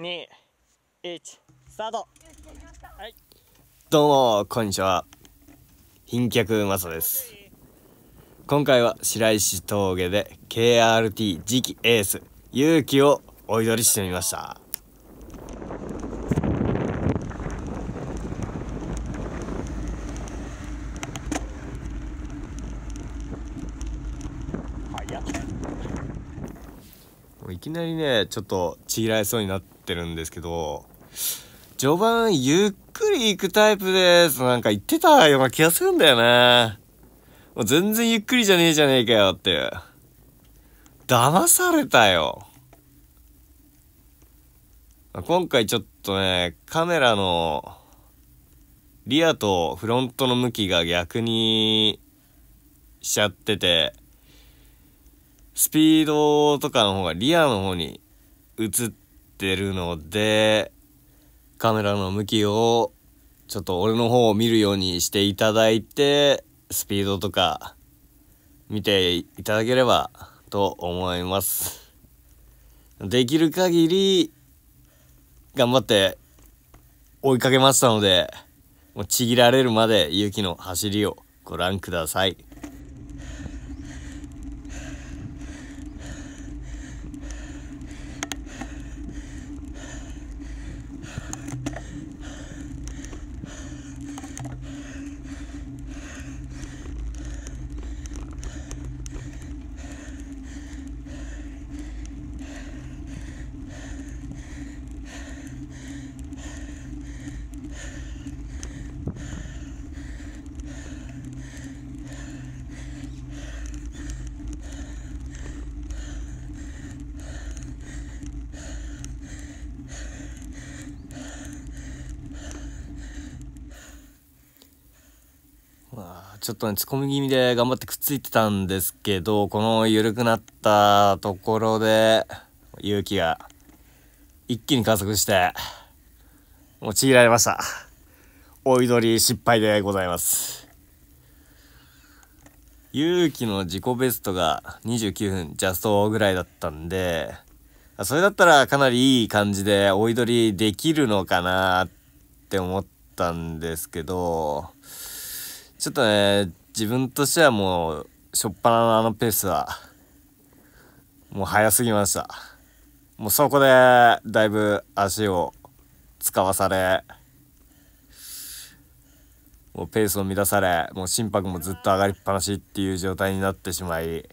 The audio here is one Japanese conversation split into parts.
2、1、スタートはい。どうも、こんにちは。賓客まさです。今回は白石峠で KRT 次期エース、勇気をお祈りしてみました。いきなりねちょっとちぎられそうになってってるんですけど、序盤ゆっくり行くタイプです。なんか言ってたような気がするんだよね。もう全然ゆっくりじゃねえじゃねえかよって騙されたよ。今回ちょっとね、カメラのリアとフロントの向きが逆にしちゃってて、スピードとかの方がリアの方に映ってってるので、カメラの向きをちょっと俺の方を見るようにしていただいて、スピードとか見ていただければと思います。できる限り頑張って追いかけましたので、もうちぎられるまで勇気の走りをご覧ください。ちょっとね、ツッコミ気味で頑張ってくっついてたんですけど、この緩くなったところで、勇気が一気に加速して、もうちぎられました。追い取り失敗でございます。勇気の自己ベストが29分ジャストぐらいだったんで、それだったらかなりいい感じで追い取りできるのかなって思ったんですけど、ちょっとね、自分としてはもう、しょっぱなのあのペースは、もう早すぎました。もうそこで、だいぶ足を使わされ、もうペースを乱され、もう心拍もずっと上がりっぱなしっていう状態になってしまい、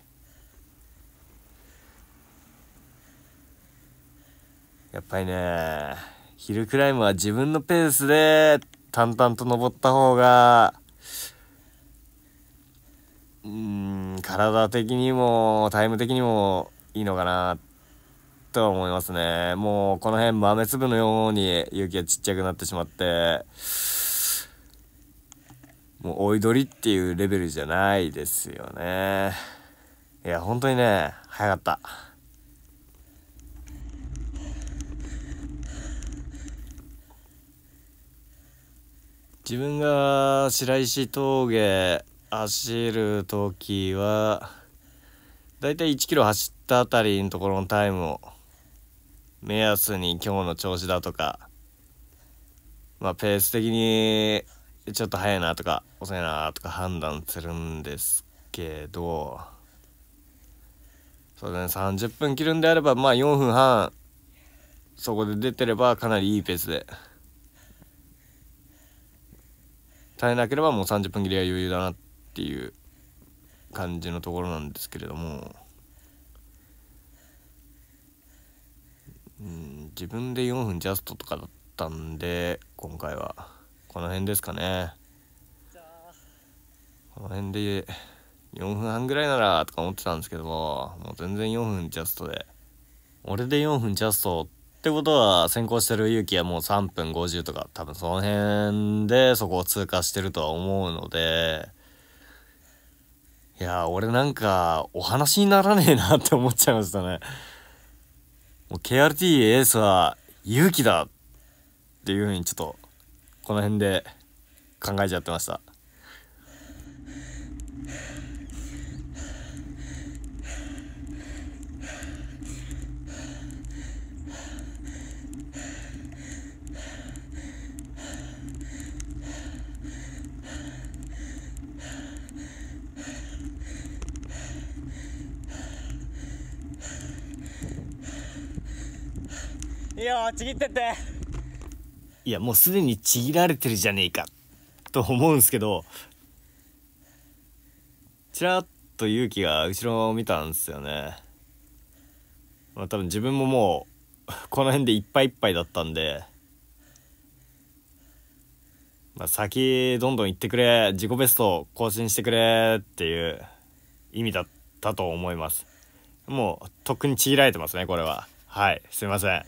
やっぱりね、ヒルクライムは自分のペースで淡々と登った方がうん、体的にも、タイム的にもいいのかな、とは思いますね。もう、この辺豆粒のように勇気がちっちゃくなってしまって、もう、追い取りっていうレベルじゃないですよね。いや、本当にね、早かった。自分が白石峠走る時はだいたい1キロ走ったあたりのところのタイムを目安に今日の調子だとかまあペース的にちょっと速いなとか遅いなとか判断するんですけどそうだね30分切るんであればまあ4分半そこで出てればかなりいいペースで。耐えなければもう30分切りは余裕だなっっていう感じのところなんですけれども、うん、自分で4分ジャストとかだったんで今回はこの辺ですかねこの辺で4分半ぐらいならとか思ってたんですけどももう全然4分ジャストで俺で4分ジャストってことは先行してる勇気はもう3分50とか多分その辺でそこを通過してるとは思うのでいや俺なんか、お話にならねえなって思っちゃいましたね。もう KRT エースは勇気だっていうふうにちょっと、この辺で考えちゃってました。よちぎってっていやもうすでにちぎられてるじゃねえかと思うんすけどちらっと勇気が後ろを見たんですよねまあ多分自分ももうこの辺でいっぱいいっぱいだったんでまあ、先どんどん行ってくれ自己ベスト更新してくれっていう意味だったと思いますもうとっくにちぎられてますねこれははいすいません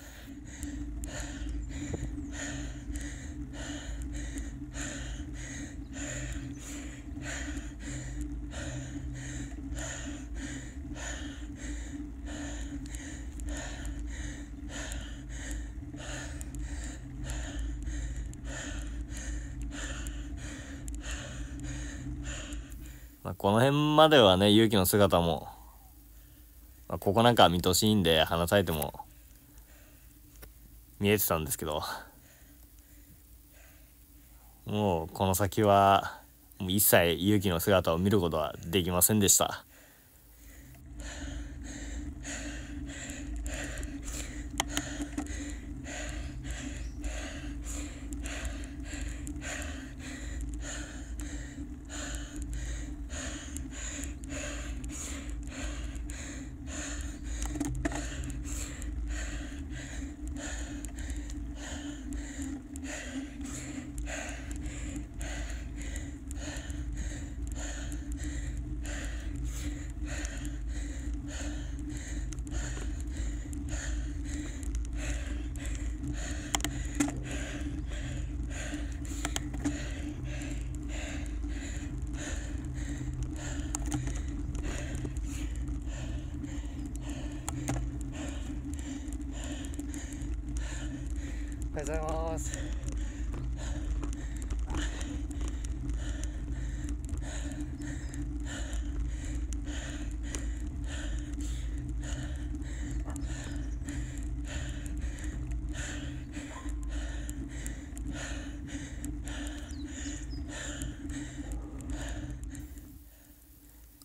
この辺まではね、勇気の姿も、まあ、ここなんか見としいんで、話されても見えてたんですけどもうこの先はもう一切勇気の姿を見ることはできませんでしたございます。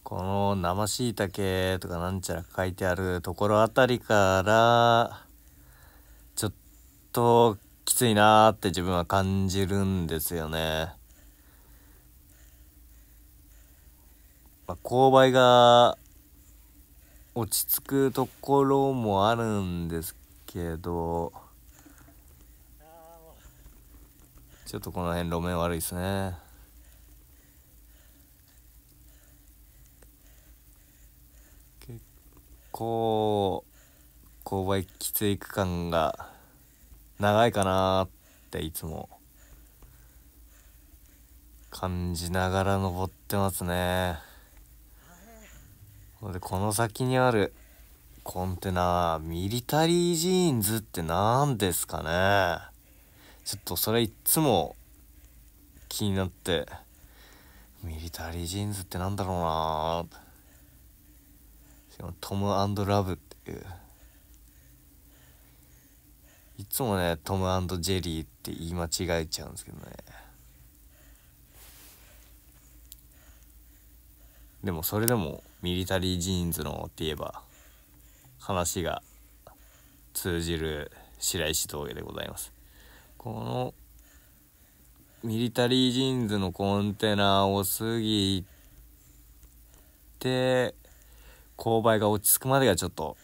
この生しいたけとかなんちゃら書いてあるところあたりからちょっときついなーって自分は感じるんですよね。まあ、勾配が落ち着くところもあるんですけどちょっとこの辺路面悪いですね。結構勾配きつい区間が長いかなっていつも感じながら登ってますねでこの先にあるコンテナミリタリージーンズって何ですかねちょっとそれいっつも気になってミリタリージーンズってなんだろうなトムラブっていういつもねトムジェリーって言い間違えちゃうんですけどねでもそれでもミリタリージーンズのって言えば話が通じる白石峠でございますこのミリタリージーンズのコンテナを過ぎて勾配が落ち着くまでがちょっと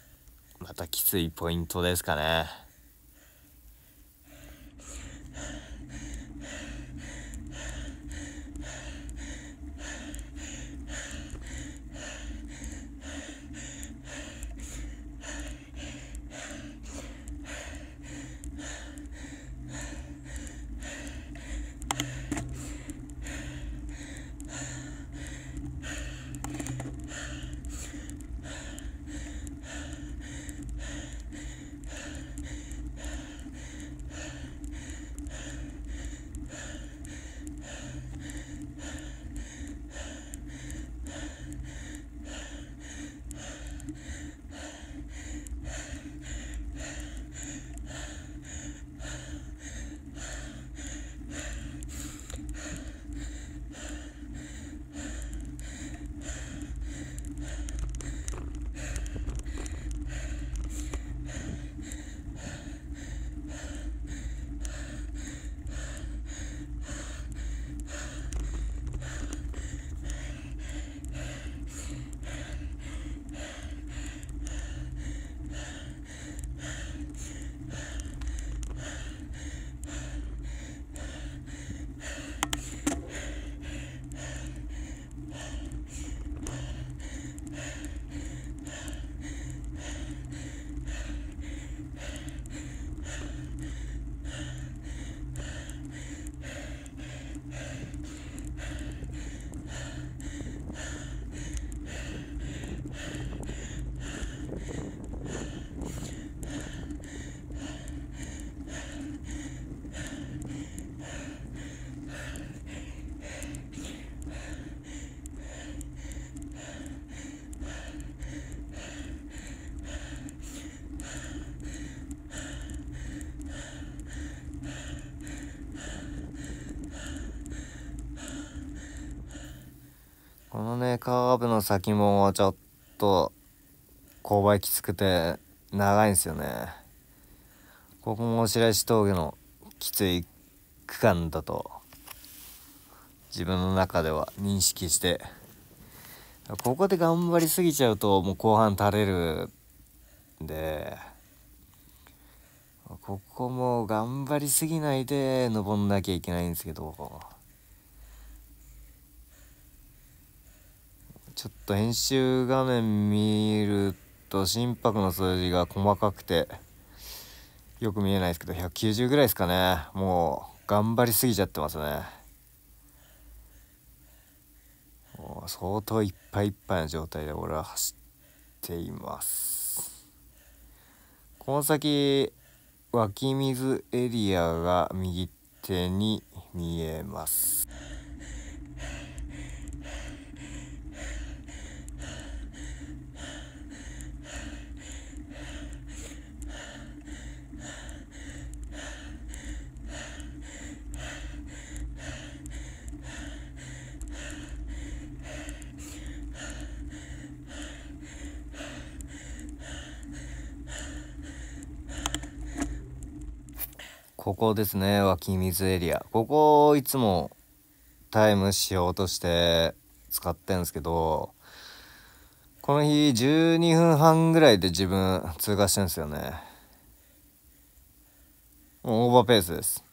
またきついポイントですかねこのね、カーブの先もちょっと、勾配きつくて、長いんですよね。ここも白石峠のきつい区間だと、自分の中では認識して、ここで頑張りすぎちゃうと、もう後半垂れるんで、ここも頑張りすぎないで登んなきゃいけないんですけど、ちょっと編集画面見ると心拍の数字が細かくてよく見えないですけど190ぐらいですかねもう頑張りすぎちゃってますねもう相当いっぱいいっぱいの状態で俺は走っていますこの先湧き水エリアが右手に見えますこですね。湧き水エリア。ここ、いつもタイムしようとして使ってんですけど、この日12分半ぐらいで自分通過してんですよね。オーバーペースです。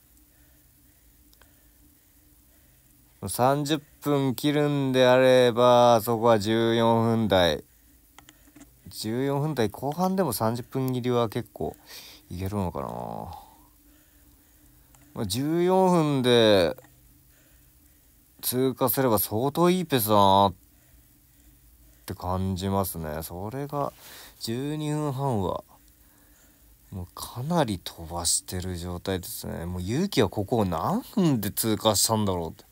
30分切るんであれば、そこは14分台。14分台後半でも30分切りは結構いけるのかな14分で通過すれば相当いいペースだなって感じますね。それが12分半はもうかなり飛ばしてる状態ですね。もう勇気はここを何分で通過したんだろうって。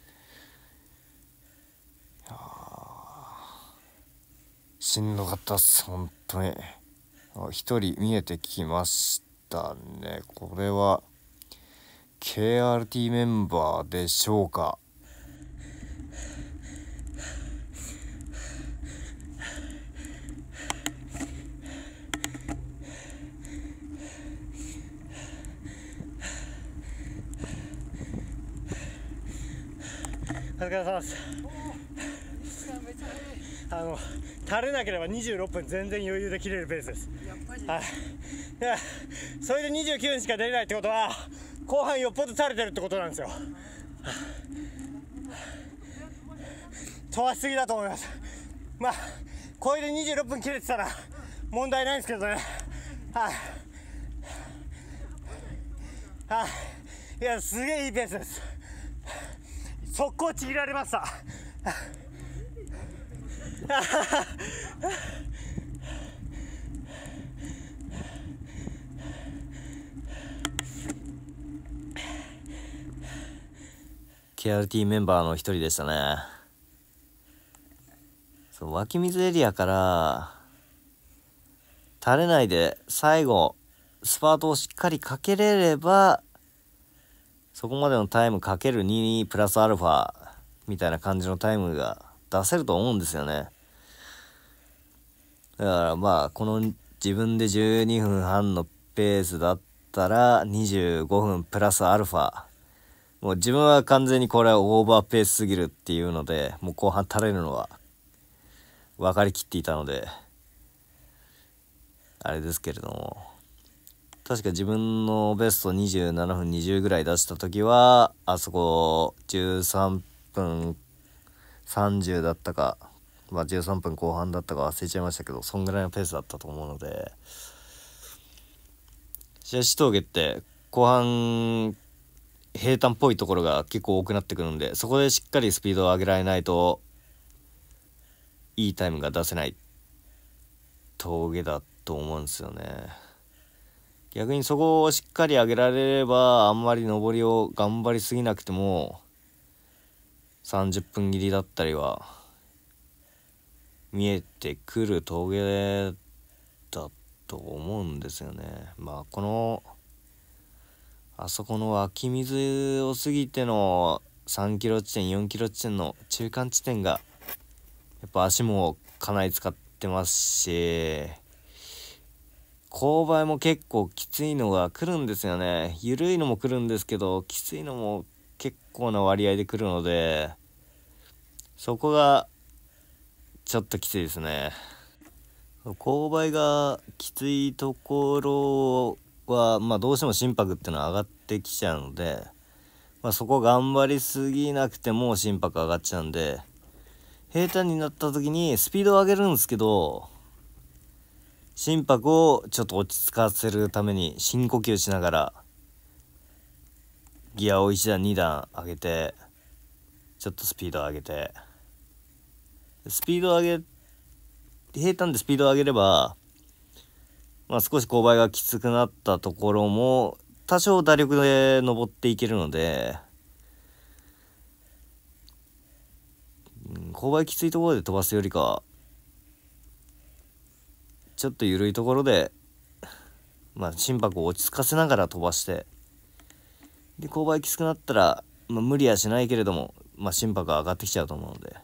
しんどかったっす、本当に。一人見えてきましたね。これは。KRT メンバーでしょうかお疲れ様ですあの垂れなければ26分全然余裕で切れるペースですはいそれで29分しか出れないってことは後半よっぽど垂れてるってことなんですよ飛ばしすぎだと思いますまあこれで26分切れてたら問題ないんですけどねはいはいいやすげえいいペースです速攻ちぎられました KRT メンバーの一人でしたね。そう、湧き水エリアから、垂れないで最後、スパートをしっかりかけれれば、そこまでのタイムかける2プラスアルファみたいな感じのタイムが出せると思うんですよね。だからまあ、この自分で12分半のペースだったら25分プラスアルファもう自分は完全にこれはオーバーペースすぎるっていうので、もう後半垂れるのは分かりきっていたので、あれですけれども、確か自分のベスト27分20ぐらい出した時は、あそこ13分30だったか、まあ、13分後半だったか忘れちゃいましたけど、そんぐらいのペースだったと思うので、白石峠って後半平坦っぽいところが結構多くなってくるんでそこでしっかりスピードを上げられないといいタイムが出せない峠だと思うんですよね逆にそこをしっかり上げられればあんまり上りを頑張りすぎなくても30分切りだったりは見えてくる峠だと思うんですよねまあこのあそこの湧き水を過ぎての3キロ地点4キロ地点の中間地点がやっぱ足もかなり使ってますし勾配も結構きついのが来るんですよね緩いのも来るんですけどきついのも結構な割合で来るのでそこがちょっときついですね勾配がきついところは、まあ、どうしても心拍っていうのは上がってきちゃうので、まあ、そこ頑張りすぎなくても心拍上がっちゃうんで、平坦になった時にスピードを上げるんですけど、心拍をちょっと落ち着かせるために深呼吸しながら、ギアを1段2段上げて、ちょっとスピードを上げて、スピードを上げ、平坦でスピードを上げれば、まあ、少し勾配がきつくなったところも、多少打力で登っていけるので、勾配きついところで飛ばすよりか、ちょっと緩いところで、まあ、心拍を落ち着かせながら飛ばして、で、勾配きつくなったら、まあ、無理はしないけれども、まあ、心拍が上がってきちゃうと思うので、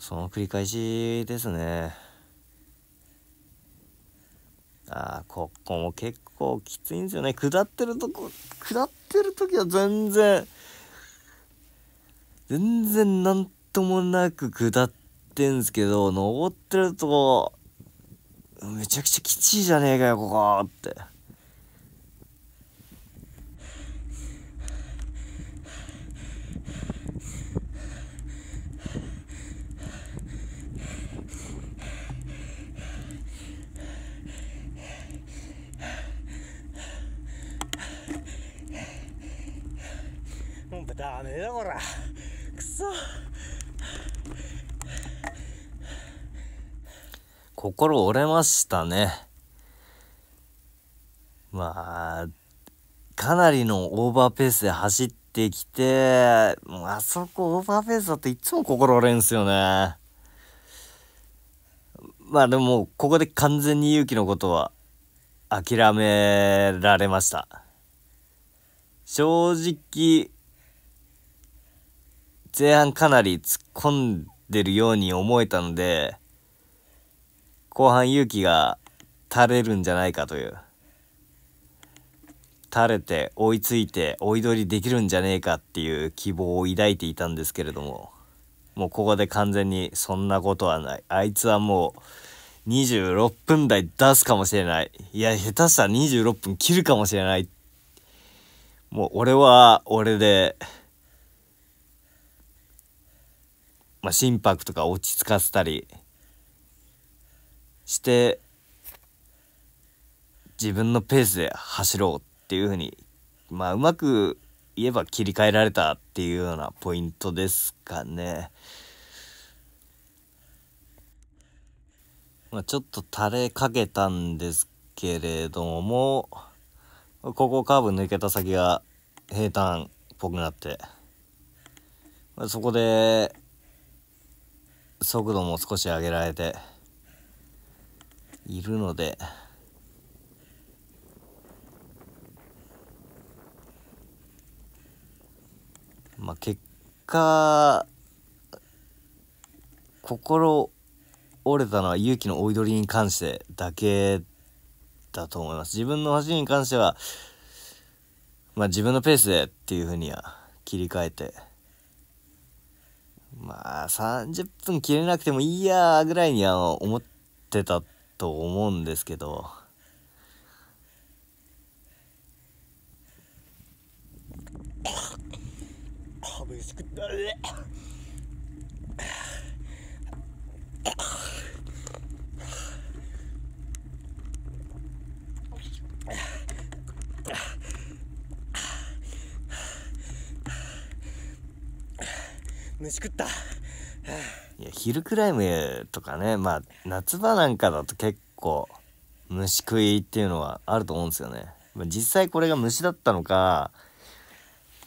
その繰り返しですね。あここも結構きついんですよね下ってるとこ下ってる時は全然全然何ともなく下ってんすけど登ってるとこめちゃくちゃきついじゃねえかよここって。ねえこらくそ心折れましたねまあかなりのオーバーペースで走ってきてもうあそこオーバーペースだっていつも心折れんすよねまあでもここで完全に勇気のことは諦められました正直前半かなり突っ込んでるように思えたので、後半勇気が垂れるんじゃないかという。垂れて追いついて追い取りできるんじゃねえかっていう希望を抱いていたんですけれども、もうここで完全にそんなことはない。あいつはもう26分台出すかもしれない。いや、下手したら26分切るかもしれない。もう俺は俺で、まあ、心拍とか落ち着かせたりして自分のペースで走ろうっていうふうに、まあ、うまく言えば切り替えられたっていうようなポイントですかね。まあ、ちょっと垂れかけたんですけれども、ここカーブ抜けた先が平坦っぽくなって、まあ、そこで速度も少し上げられているのでまあ結果心折れたのは勇気の追い取りに関してだけだと思います自分の走りに関してはまあ自分のペースでっていうふうには切り替えて。まあ、30分切れなくてもいいやぐらいには思ってたと思うんですけど、飯食ったあ虫食った。いや、ヒルクライムとかね、まあ、夏場なんかだと結構、虫食いっていうのはあると思うんですよね。まあ、実際これが虫だったのか、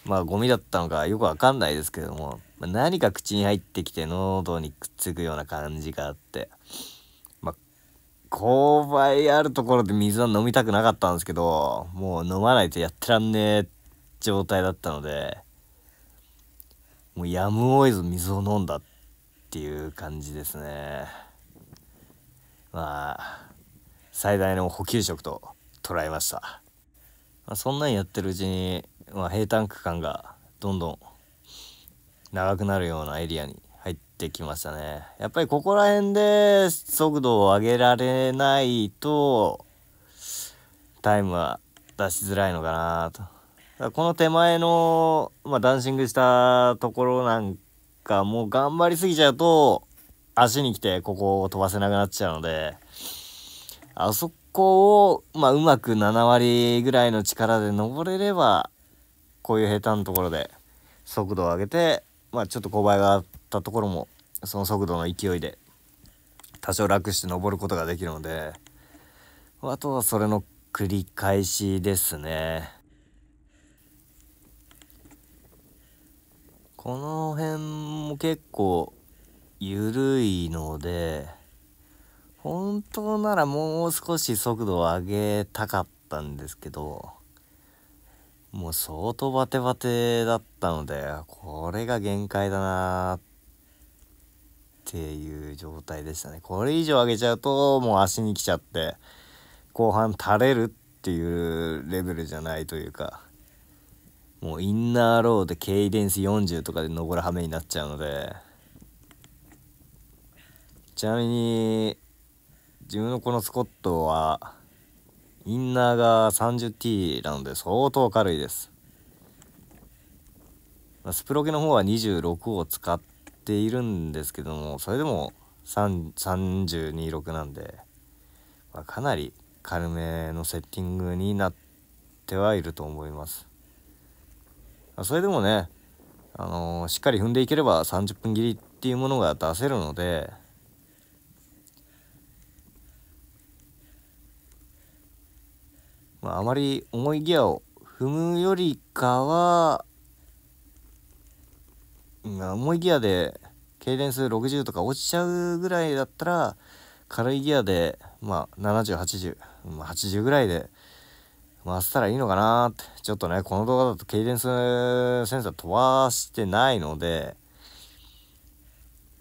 まあ、ゴミだったのかよくわかんないですけども、まあ、何か口に入ってきて喉にくっつくような感じがあって、まあ、勾配あるところで水は飲みたくなかったんですけど、もう飲まないとやってらんねえ状態だったので、もうやむを得ず水を飲んだっていう感じですねまあ最大の補給食と捉えました、まあ、そんなんやってるうちに、まあ、平坦区間がどんどん長くなるようなエリアに入ってきましたねやっぱりここら辺で速度を上げられないとタイムは出しづらいのかなとこの手前の、まあ、ダンシングしたところなんかもう頑張りすぎちゃうと、足に来てここを飛ばせなくなっちゃうので、あそこを、まあ、うまく7割ぐらいの力で登れれば、こういう下手なところで速度を上げて、まあ、ちょっと勾配があったところも、その速度の勢いで、多少楽して登ることができるので、あとはそれの繰り返しですね。この辺も結構緩いので、本当ならもう少し速度を上げたかったんですけど、もう相当バテバテだったので、これが限界だなっていう状態でしたね。これ以上上げちゃうと、もう足に来ちゃって、後半垂れるっていうレベルじゃないというか、もうインナーローでケイデンス40とかで登る羽目になっちゃうのでちなみに自分のこのスコットはインナーが 30T なので相当軽いですスプロケの方は26を使っているんですけどもそれでも3 2 6なんで、まあ、かなり軽めのセッティングになってはいると思いますそれでもね、あのー、しっかり踏んでいければ30分切りっていうものが出せるので、まあ、あまり重いギアを踏むよりかは、重いギアで経電数60とか落ちちゃうぐらいだったら軽いギアでまあ7080、まあ、80ぐらいで回せたらいいのかなって。ちょっとね、この動画だとケイデンスセンサー飛ばしてないので、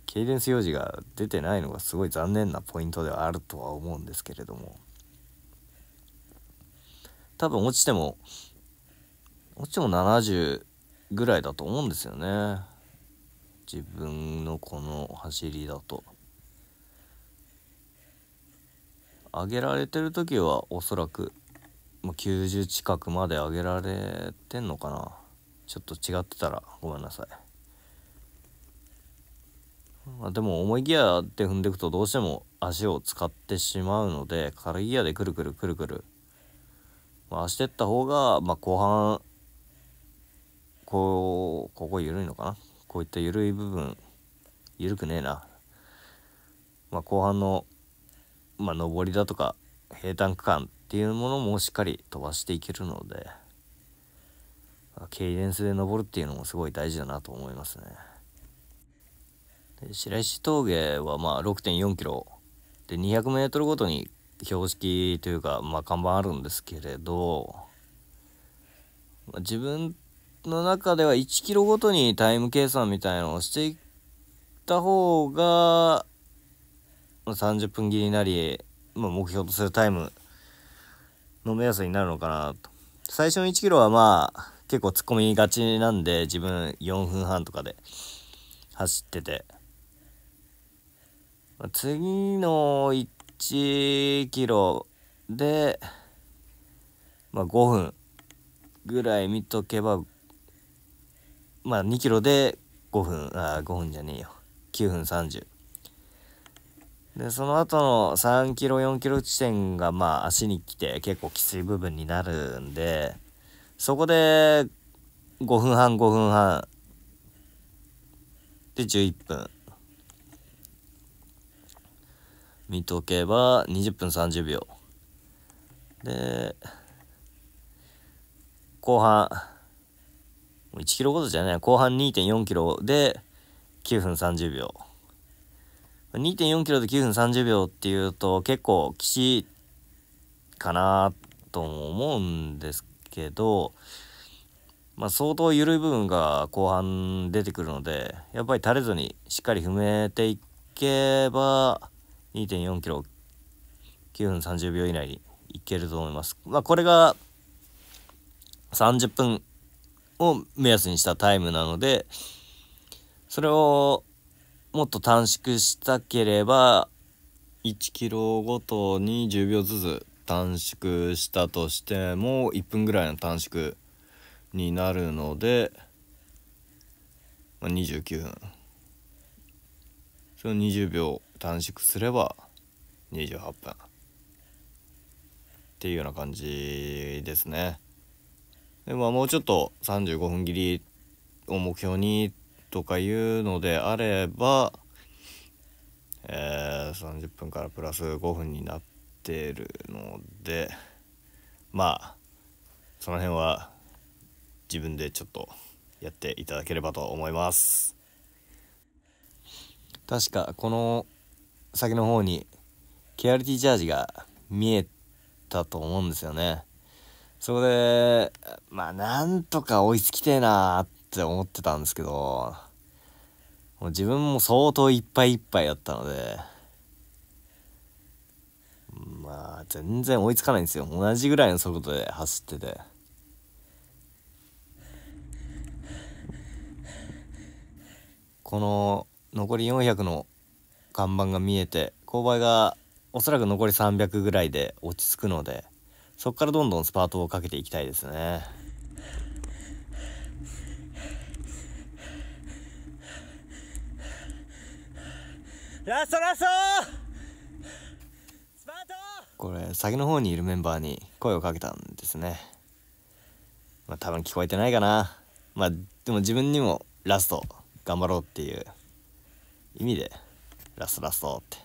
ケイデンス用事が出てないのがすごい残念なポイントではあるとは思うんですけれども。多分落ちても、落ちても70ぐらいだと思うんですよね。自分のこの走りだと。上げられてる時はおそらくもう90近くまで上げられてんのかなちょっと違ってたらごめんなさい、まあ、でも重いギアで踏んでいくとどうしても足を使ってしまうので軽いギアでくるくるくるくる回してった方が、まあ、後半こうここ緩いのかなこういった緩い部分緩くねえな、まあ、後半の、まあ、上りだとか平坦区間っていうものもしっかり飛ばしていけるので、ケイデンスで登るっていうのもすごい大事だなと思いますね。で白石峠はまあ6.4 k m で200 m ごとに標識というか、まあ、看板あるんですけれど、まあ、自分の中では1キロごとにタイム計算みたいのをしていった方が、ま30分切りなり、まあ、目標とするタイムの目安になるのかなと。最初の1キロはまあ、結構突っ込みがちなんで、自分4分半とかで走ってて。次の1キロで、まあ、5分ぐらい見とけば、まあ、2キロで5分、ああ、5分じゃねえよ。9分30。で、その後の3キロ、4キロ地点がまあ足に来て結構きつい部分になるんで、そこで5分半、5分半。で、11分。見とけば20分30秒。で、後半、1キロごとじゃない、後半2.4キロで9分30秒。2.4キロで9分30秒っていうと結構岸かなと思うんですけど、まあ、相当緩い部分が後半出てくるのでやっぱり垂れずにしっかり踏めていけば2.4キロ9分30秒以内にいけると思います。まあ、これが30分を目安にしたタイムなのでそれをもっと短縮したければ、1キロごとに10秒ずつ短縮したとしても、1分ぐらいの短縮になるので、まあ、29分。その20秒短縮すれば28分。っていうような感じですね。でまあ、もうちょっと35分切りを目標にとかいうのであれば、えー、30分からプラス5分になってるのでまあその辺は自分でちょっとやっていただければと思います確かこの先の方にケアリティチャージが見えたと思うんですよねそこでまあなんとか追いつきてえなーっって思ってたんですけど、もう自分も相当いっぱいいっぱいだったので、まあ、全然追いつかないんですよ。同じぐらいの速度で走ってて。この残り400の看板が見えて勾配がおそらく残り300ぐらいで落ち着くのでそこからどんどんスパートをかけていきたいですね。ラストラストスパートこれ先の方にいるメンバーに声をかけたんですねまあ多分聞こえてないかなまあでも自分にもラスト頑張ろうっていう意味でラストラストって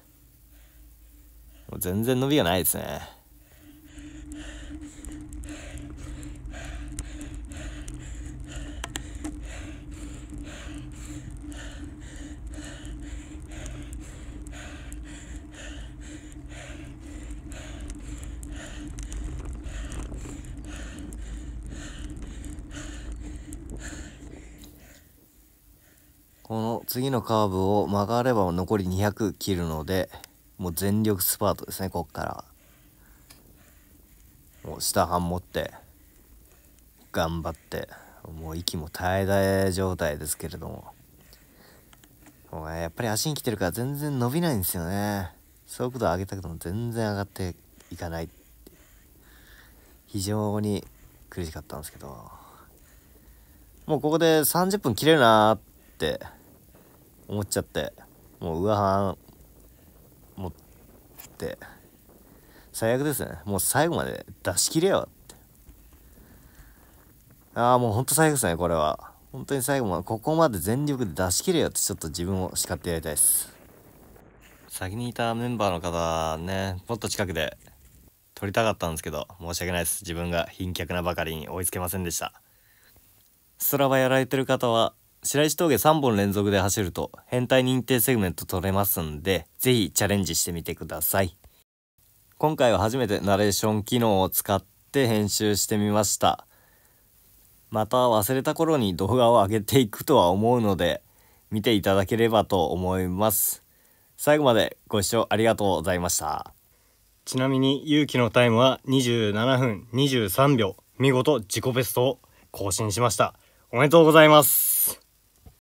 もう全然伸びがないですね次のカーブを曲がれば残り200切るのでもう全力スパートですねこっからもう下半持って頑張ってもう息も絶え絶え状態ですけれどもやっぱり足に来てるから全然伸びないんですよね速度上げたくても全然上がっていかない非常に苦しかったんですけどもうここで30分切れるなって思っちゃってもう上半持って最悪ですねもう最後まで出し切れよってああもうほんと最悪ですねこれは本当に最後までここまで全力で出し切れよってちょっと自分を叱ってやりたいです先にいたメンバーの方ねもっと近くで撮りたかったんですけど申し訳ないです自分が貧脚なばかりに追いつけませんでしたスラバやられてる方は白石峠3本連続で走ると変態認定セグメント取れますんで、ぜひチャレンジしてみてください。今回は初めてナレーション機能を使って編集してみました。また忘れた頃に動画を上げていくとは思うので、見ていただければと思います。最後までご視聴ありがとうございました。ちなみに、勇気のタイムは27分23秒。見事自己ベストを更新しました。おめでとうございます。